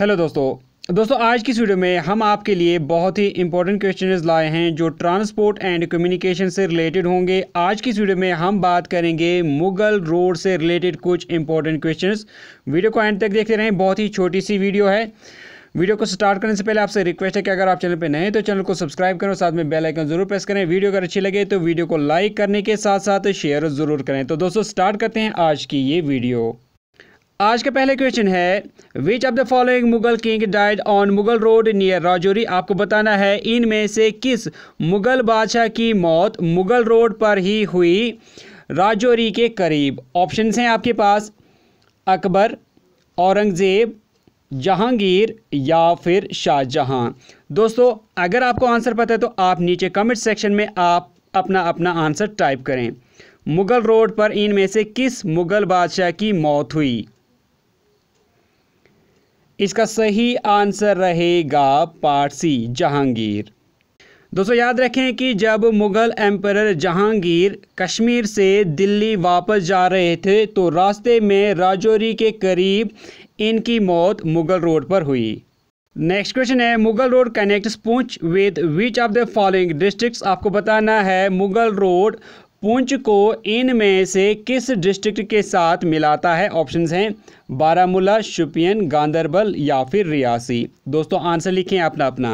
hello दोस्तों दोस्तों आज की इस वीडियो में हम आपके लिए बहुत ही इंपॉर्टेंट क्वेश्चन लाए हैं जो ट्रांसपोर्ट एंड कम्युनिकेशन से रिलेटेड होंगे आज की इस वीडियो में हम बात करेंगे मुगल रोड से रिलेटेड कुछ इंपॉर्टेंट क्वेश्चन वीडियो को एंड तक देखते रहें बहुत ही छोटी सी वीडियो है वीडियो को स्टार्ट करने से पहले आपसे रिक्वेस्ट है कि अगर आप चैनल पर नए हैं तो चैनल को सब्सक्राइब करें साथ में बेल आइकन जरूर प्रेस करें वीडियो अगर अच्छी लगे तो वीडियो को लाइक करने के साथ साथ शेयर ज़रूर करें तो दोस्तों स्टार्ट करते हैं आज की ये वीडियो आज का पहले क्वेश्चन है which of the following Mughal king died on Mughal road near Rajouri आपको बताना है इनमें से किस मुगल बादशाह की मौत मुगल रोड पर ही हुई राजौरी के करीब ऑप्शन हैं आपके पास अकबर औरंगज़ेब जहांगीर या फिर शाहजहां दोस्तों अगर आपको आंसर पता है तो आप नीचे कमेंट सेक्शन में आप अपना अपना आंसर टाइप करें मुगल रोड पर इनमें से किस मुगल बादशाह की मौत हुई इसका सही आंसर रहेगा पारसी जहांगीर दोस्तों याद रखें कि जब मुग़ल एम्पर जहांगीर कश्मीर से दिल्ली वापस जा रहे थे तो रास्ते में राजौरी के करीब इनकी मौत मुग़ल रोड पर हुई नेक्स्ट क्वेश्चन है Mughal road connect Poonch with which of the following districts आपको बताना है मुगल रोड पुंछ को इन में से किस डिस्ट्रिक्ट के साथ मिलाता है ऑप्शंस हैं बारामूला शुपियन गांधरबल या फिर रियासी दोस्तों आंसर लिखें अपना अपना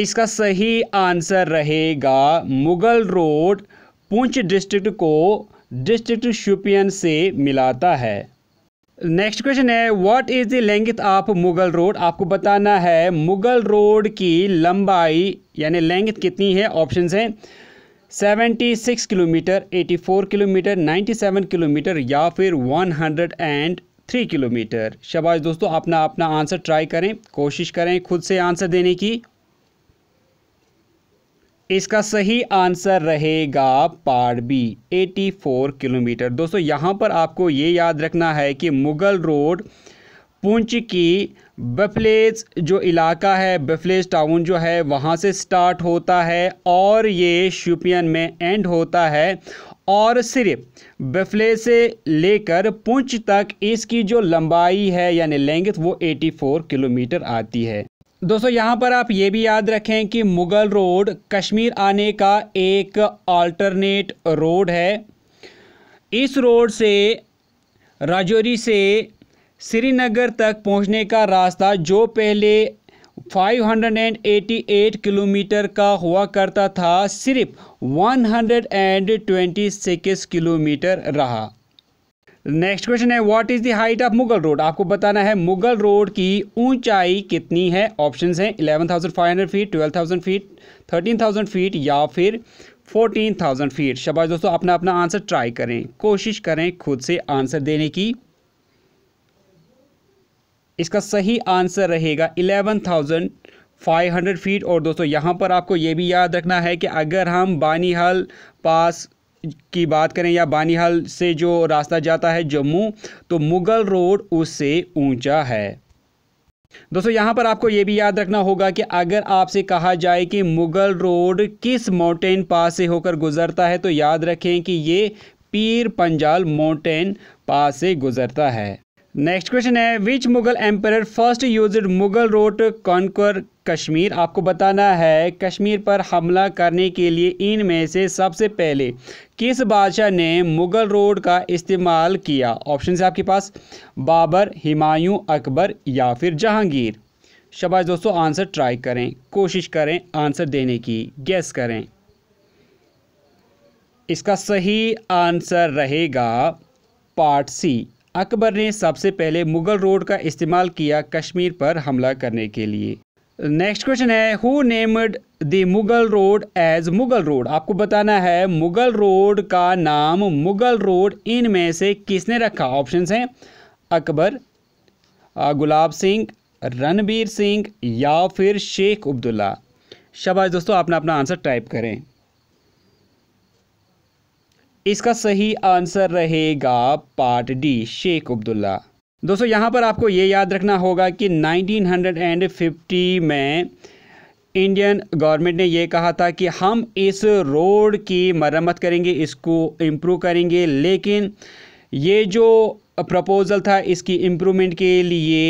इसका सही आंसर रहेगा मुगल रोड पुंछ डिस्ट्रिक्ट को डिस्ट्रिक्ट शुपियन से मिलाता है नेक्स्ट क्वेश्चन है what is the length of Mughal road आपको बताना है मुगल रोड की लंबाई यानी लेंथ कितनी है ऑप्शन है 76 किलोमीटर 84 किलोमीटर 97 किलोमीटर या फिर 103 किलोमीटर शबाज दोस्तों अपना अपना आंसर ट्राई करें कोशिश करें खुद से आंसर देने की इसका सही आंसर रहेगा पार बी 84 किलोमीटर दोस्तों यहाँ पर आपको ये याद रखना है कि मुग़ल रोड पुंच की बफलेज जो इलाका है बफलेज टाउन जो है वहाँ से स्टार्ट होता है और ये शुपियन में एंड होता है और सिर्फ बफले से लेकर पुंछ तक इसकी जो लंबाई है यानी लेंगथ वो 84 किलोमीटर आती है दोस्तों यहाँ पर आप ये भी याद रखें कि मुग़ल रोड कश्मीर आने का एक अल्टरनेट रोड है इस रोड से राजौरी से श्रीनगर तक पहुँचने का रास्ता जो पहले 588 किलोमीटर का हुआ करता था सिर्फ 126 किलोमीटर रहा नेक्स्ट क्वेश्चन है what is the height of Mughal road आपको बताना है मुगल रोड की ऊंचाई कितनी है ऑप्शंस हैं hundred feet twelve thousand feet thirteen thousand feet या फिर फोर्टीन थाउजेंड फीट शबाज दोस्तों अपना अपना आंसर ट्राई करें कोशिश करें खुद से आंसर देने की इसका सही आंसर रहेगा फाइव 500 फीट और दोस्तों यहाँ पर आपको ये भी याद रखना है कि अगर हम बानीहल पास की बात करें या बानिहाल से जो रास्ता जाता है जम्मू तो मुग़ल रोड उससे ऊंचा है दोस्तों यहां पर आपको यह भी याद रखना होगा कि अगर आपसे कहा जाए कि मुग़ल रोड किस माउंटेन पास से होकर गुजरता है तो याद रखें कि ये पीर पंजाल माउंटेन पास से गुजरता है नेक्स्ट क्वेश्चन है which Mughal empire first use Mughal road conquer Kashmir आपको बताना है कश्मीर पर हमला करने के लिए इनमें से सबसे पहले किस बादशाह ने मुग़ल रोड का इस्तेमाल किया ऑप्शन है आपके पास बाबर हिमायूं अकबर या फिर जहांगीर शबाज दोस्तों आंसर ट्राई करें कोशिश करें आंसर देने की गैस करें इसका सही आंसर रहेगा पार्ट सी अकबर ने सबसे पहले मुग़ल रोड का इस्तेमाल किया कश्मीर पर हमला करने के लिए नेक्स्ट क्वेश्चन है who named the Mughal road as Mughal road आपको बताना है मुगल रोड का नाम मुगल रोड इनमें से किसने रखा ऑप्शन हैं अकबर गुलाब सिंह रणबीर सिंह या फिर शेख अब्दुल्ला शबाज दोस्तों आपने अपना आंसर टाइप करें इसका सही आंसर रहेगा पार्ट डी शेख अब्दुल्ला दोस्तों यहाँ पर आपको ये याद रखना होगा कि 1950 में इंडियन गवर्नमेंट ने ये कहा था कि हम इस रोड की मरम्मत करेंगे इसको इम्प्रूव करेंगे लेकिन ये जो प्रपोज़ल था इसकी इम्प्रूवमेंट के लिए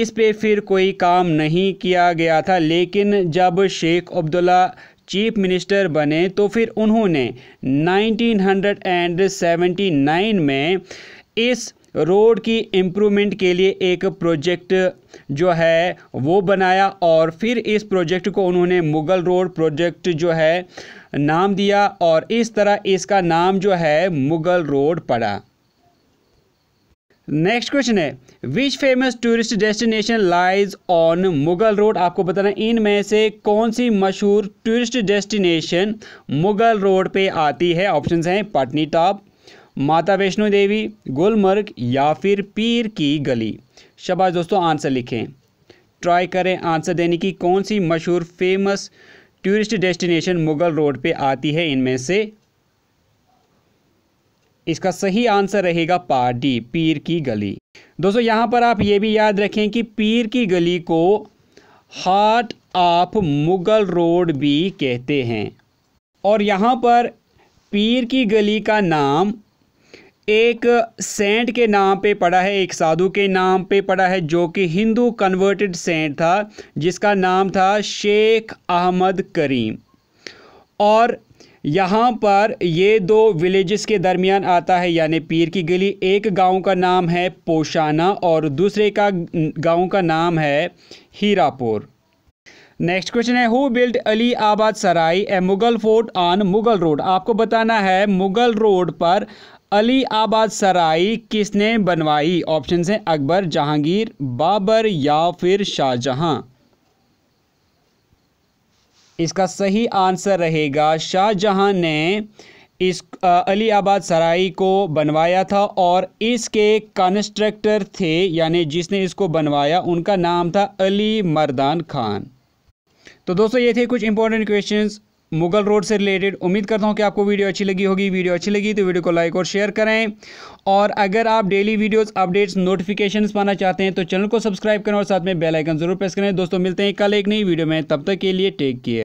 इस पे फिर कोई काम नहीं किया गया था लेकिन जब शेख अब्दुल्ला चीफ मिनिस्टर बने तो फिर उन्होंने 1979 में इस रोड की इम्प्रूवमेंट के लिए एक प्रोजेक्ट जो है वो बनाया और फिर इस प्रोजेक्ट को उन्होंने मुग़ल रोड प्रोजेक्ट जो है नाम दिया और इस तरह इसका नाम जो है मुग़ल रोड पड़ा नेक्स्ट क्वेश्चन है which famous tourist destination lies on Mughal road आपको बताना इन में से कौन सी मशहूर टूरिस्ट डेस्टिनेशन मुगल रोड पे आती है ऑप्शंस हैं पटनी टॉप माता वैष्णो देवी गुलमर्ग या फिर पीर की गली शबाज दोस्तों आंसर लिखें ट्राई करें आंसर देने की कौन सी मशहूर famous tourist destination Mughal road पे आती है इनमें से इसका सही आंसर रहेगा पार्टी पीर की गली दोस्तों यहाँ पर आप ये भी याद रखें कि पीर की गली को हार्ट ऑफ मुगल रोड भी कहते हैं और यहाँ पर पीर की गली का नाम एक सेंट के नाम पे पड़ा है एक साधु के नाम पे पड़ा है जो कि हिंदू कन्वर्टेड सेंट था जिसका नाम था शेख अहमद करीम और यहाँ पर ये दो विलेजेस के दरमियान आता है यानी पीर की गली एक गांव का नाम है पोशाना और दूसरे का गांव का नाम है हीरापुर नेक्स्ट क्वेश्चन है who build Aliabad Sarai a Mughal fort on Mughal road आपको बताना है मुगल रोड पर अली आबाद सराई किसने बनवाई ऑप्शन हैं अकबर जहांगीर बाबर या फिर शाहजहां इसका सही आंसर रहेगा शाहजहां ने इस अली आबाद सराई को बनवाया था और इसके कंस्ट्रक्टर थे यानी जिसने इसको बनवाया उनका नाम था अली मर्दान खान तो दोस्तों ये थे कुछ इंपॉर्टेंट क्वेश्चंस मुगल रोड से रिलेटेड उम्मीद करता हूँ कि आपको वीडियो अच्छी लगी होगी वीडियो अच्छी लगी तो वीडियो को लाइक और शेयर करें और अगर आप डेली वीडियोस अपडेट्स नोटिफिकेशन पाना चाहते हैं तो चैनल को सब्सक्राइब करें और साथ में बेलाइकन ज़रूर प्रेस करें दोस्तों मिलते हैं कल एक नई वीडियो में तब तक के लिए टेक केयर